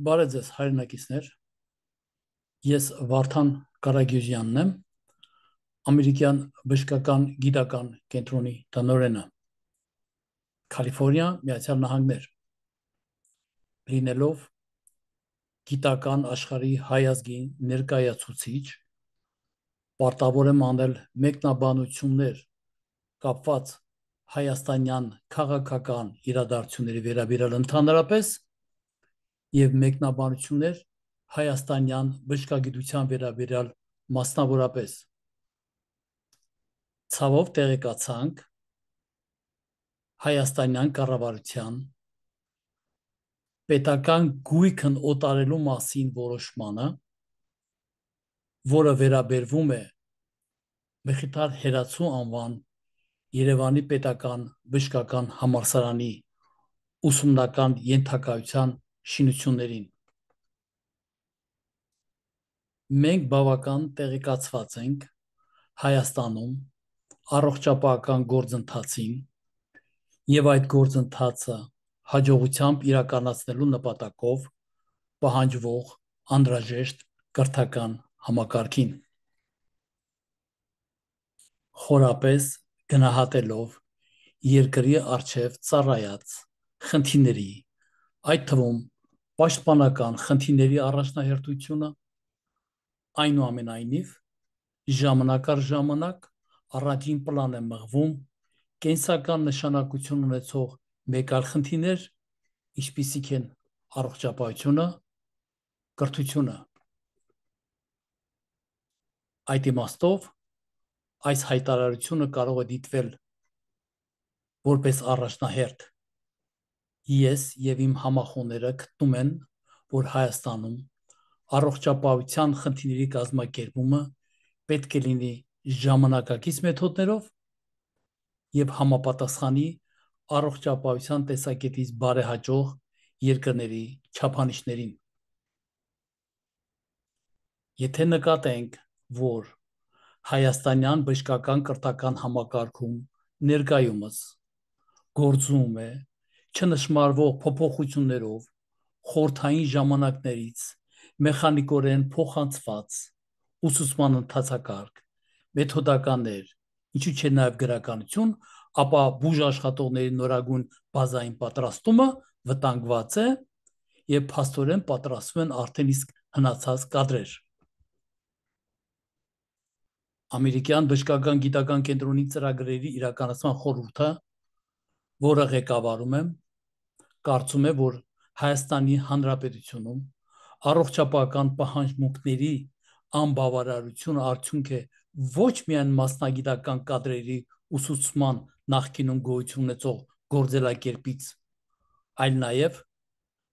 Բարև ձեզ հայրենակիցներ։ Ես Վարդան Կարագյուզյանն եմ, ամերիկյան բժշկական գիտական կենտրոնի տնօրենը։ Կալիֆոռնիա, Միացյալ Նահանգներ։ Լինելով գիտական աշխարհի հայազգի ներկայացուցիչ, պարտավոր եմ անել մեկնաբանություններ կապված հայաստանյան քաղաքական իրադարձությունների վերաբերյալ ընդհանրապես եւ մեկնաբանություններ հայաստանյան բժշկագիտության վերաբերյալ մասնավորապես ցավով տեղեկացանք հայաստանյան կառավարության պետական գույքն օտարելու մասին որոշմանը, որը վերաբերվում է Մխիթար Հերացու անվան Երևանի պետական բժշկական համալսարանի ուսումնական ենթակայության շինություններին։ Մենք բավական տեղեկացված ենք Հայաստանում առողջապահական գործընթացին եւ այդ գործընթացը հաջողությամբ իրականացնելու նպատակով պահանջվող անդրաժեշտ կրթական համակարգին խորապես գնահատելով երկրի արչև ծառայած խնդիրների այդ թվում պաշտպանական խնդիրների առաջնահերթությունը այնուամենայնիվ ժամանակ առ ժամանակ առաջին պլան է մղվում կենսական նշանակություն ունեցող մեկալ խնդիրներ, ինչպիսիք են առողջապահությունը, կրթությունը։ Այդ իմաստով այս հայտարարությունը կարող է դիտվել որպես առաջնահերթ ես եւ իմ համախոհները գտնում են, որ Հայաստանում առողջապահության խնդիրների կազմակերպումը պետք է լինի ժամանակակից մեթոդներով եւ համապատասխանի առողջապահության տեսակետից բարեհաջող երկրների չափանիշներին։ Եթե նկատենք, որ Հայաստանյան բժշկական կրթական համակարգում ներկայումս գործում է չնշмарվող փոփոխություններով խորթային ժամանակներից մեխանիկորեն փոխանցված ուսուցման ընթացակարգ, մեթոդականներ, ինչու չէ նաև գրականություն, ապա բուժ աշխատողների նորագույն բազային պատրաստումը վտանգված է եւ փաստորեն պատրաստվում են արդեն իսկ հնացած կադրեր։ Ամերիկյան բժշկական գիտական կենտրոնի ծրագրերի իրականացման խորհուրդը, որը ղեկավարում եմ, կարծում է, որ Հայաստանի Հանրապետությունում առողջապահական պահանջմունքների անբավարարությունը արդյունք է ոչ միայն մասնագիտական կadrերի ուսուցման նախկինում գոյություն ունեցող գործելակերպից, այլ նաև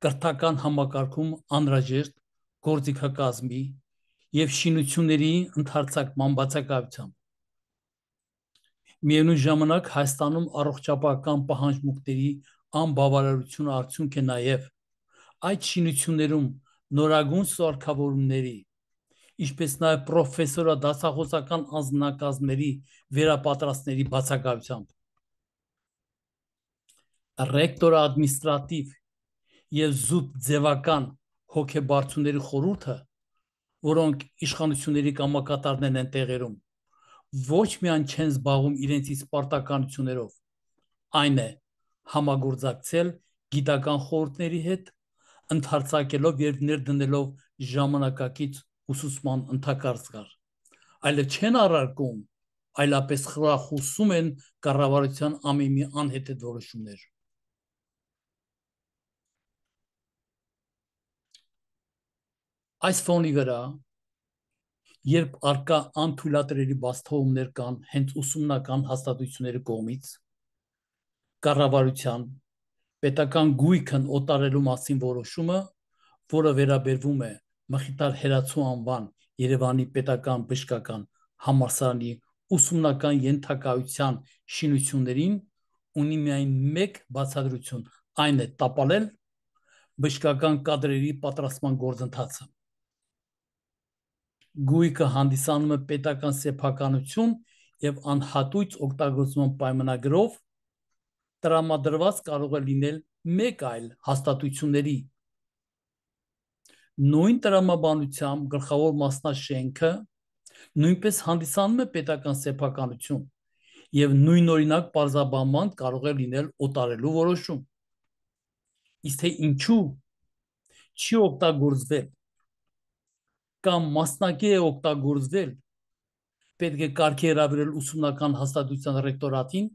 կրթական համակարգում անհրաժեշտ գործիքակազմի եւ շինությունների ընդարձակման բացակայությամբ։ Միևնույն ժամանակ Հայաստանում առողջապահական պահանջմունքների անբավարարությունը արդյունք է նաև այդ շինություններում նորագույն սարքավորումների ինչպես նաև պրոֆեսորա դասախոսական անձնակազմերի վերապատրաստների բացակայությամբ ռեկտոր ադմինիստրատիվ եւ զուտ ձևական հոգեբարձուների խորհուրդը որոնք իշխանությունների կամակատարներն են տեղերում ոչ միայն չեն զբաղվում իրենց սպարտականություններով այն է համագործակցել գիտական խորհուրդների հետ, ընդհարցակելով եւ ներդնելով ժամանակակից ուսուցման ընթակարգար։ Այլը չեն առարկում, այլապես խրախուսում են կառավարության ամենի անհետետ որոշումներ։ Այս ֆոնի վրա երբ արկա անթույլատրելի բաստողումներ կան հենց ուսումնական հաստատությունների կողմից կառավարության պետական գույքն օտարելու մասին որոշումը, որը վերաբերվում է Մխիթար Հերացու անվան Երևանի պետական բժշկական համալսարանի ուսումնական ենթակայության շինություններին, ունի միայն մեկ բացատրություն, այն է տապալել բժշկական կadrերի պատրաստման գործընթացը։ Գույքը հանդիսանում է պետական սեփականություն եւ անհատույց օգտագործման պայմանագրով տրամադրված կարող է լինել մեկ այլ հաստատությունների նույն տրամաբանությամբ գլխավոր մասնաշենքը նույնպես հանդիսանում է պետական սեփականություն եւ նույն օրինակ բարձաբանման կարող է լինել օտարելու որոշում իսկ թե ինչու չի օգտագործվել կամ մասնակի է օգտագործվել պետք է կարգի հրավիրել ուսումնական հաստատության ռեկտորատին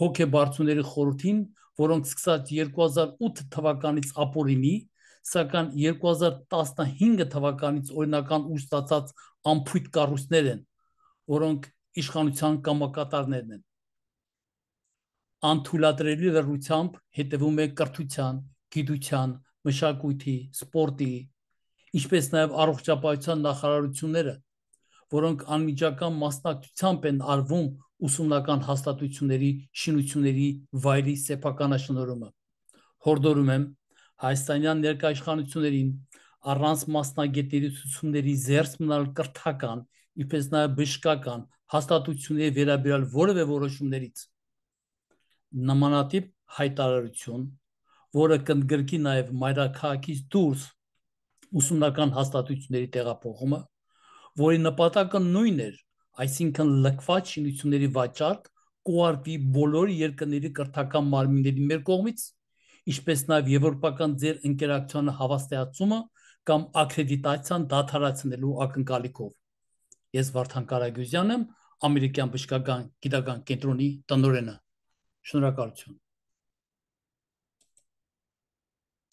հոգեբարձուների խորհրդին, որոնք սկսած 2008 թվականից ապօրինի, սակայն 2015 թվականից օրինական ուժ ստացած ամփույթ կառույցներ են, որոնք իշխանության կամակատարներն են։ Անթույլատրելի լրությամբ հետևում է կրթության, գիտության, մշակույթի, սպորտի, ինչպես նաև առողջապահության նախարարությունները, որոնք անմիջական մասնակցությամբ են արվում ուսումնական հաստատությունների շինությունների վայրի սեփականաշնորհումը։ Հորդորում եմ հայաստանյան ներկայաշխանություններին առանց մասնագետների ցուցումների զերծ մնալ կրթական, իբրև նաև բժշկական հաստատությունների վերաբերյալ որևէ որոշումներից։ Նմանատիպ հայտարարություն, որը կընդգրկի նաև մայրաքաղաքից դուրս ուսումնական հաստատությունների տեղափոխումը, որի նպատակը նույնն էր այսինքն լքված շինությունների վաճառք կուարվի բոլոր երկրների կրթական մարմինների մեր կողմից, ինչպես նաև եվրոպական ձեր ինտերակցիոն հավաստիացումը կամ ակրեդիտացիան դադարացնելու ակնկալիքով։ Ես Վարդան Կարագյուզյանն եմ, ամերիկյան բժշկական գիտական կենտրոնի տնօրենը։ Շնորհակալություն։